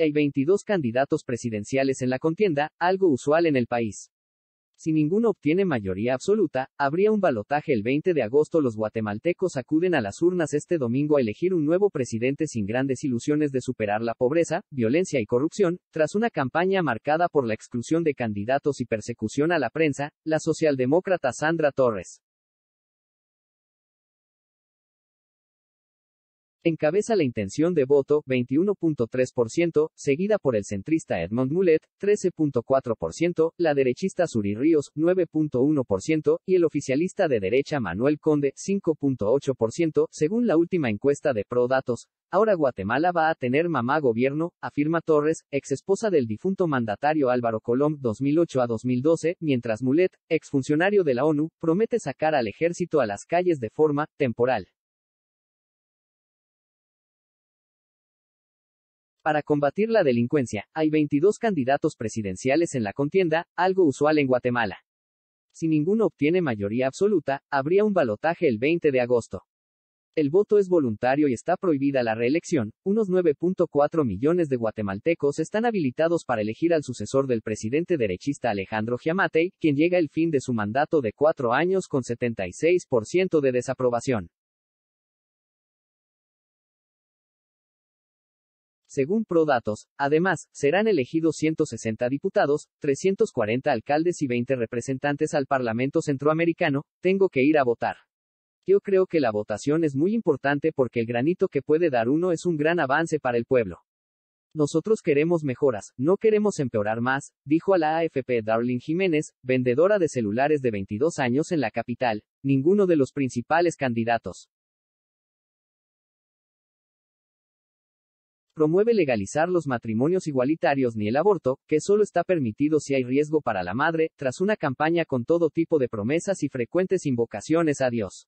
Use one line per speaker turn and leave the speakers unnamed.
Hay 22 candidatos presidenciales en la contienda, algo usual en el país. Si ninguno obtiene mayoría absoluta, habría un balotaje el 20 de agosto. Los guatemaltecos acuden a las urnas este domingo a elegir un nuevo presidente sin grandes ilusiones de superar la pobreza, violencia y corrupción, tras una campaña marcada por la exclusión de candidatos y persecución a la prensa, la socialdemócrata Sandra Torres encabeza la intención de voto, 21.3%, seguida por el centrista Edmond Mulet, 13.4%, la derechista Suri Ríos, 9.1%, y el oficialista de derecha Manuel Conde, 5.8%, según la última encuesta de ProDatos. Ahora Guatemala va a tener mamá gobierno, afirma Torres, ex esposa del difunto mandatario Álvaro Colom 2008 a 2012, mientras Mulet, exfuncionario de la ONU, promete sacar al ejército a las calles de forma temporal.
Para combatir
la delincuencia, hay 22 candidatos presidenciales en la contienda, algo usual en Guatemala. Si ninguno obtiene mayoría absoluta, habría un balotaje el 20 de agosto. El voto es voluntario y está prohibida la reelección. Unos 9.4 millones de guatemaltecos están habilitados para elegir al sucesor del presidente derechista Alejandro Giamatei, quien llega el fin de su mandato de cuatro años con 76% de desaprobación.
Según Prodatos,
además, serán elegidos 160 diputados, 340 alcaldes y 20 representantes al Parlamento Centroamericano, tengo que ir a votar. Yo creo que la votación es muy importante porque el granito que puede dar uno es un gran avance para el pueblo. Nosotros queremos mejoras, no queremos empeorar más, dijo a la AFP Darling Jiménez, vendedora de celulares de 22 años en la capital, ninguno de los principales candidatos.
promueve legalizar los
matrimonios igualitarios ni el aborto, que solo está permitido si hay riesgo para la madre, tras una campaña con todo tipo de promesas y frecuentes invocaciones a Dios.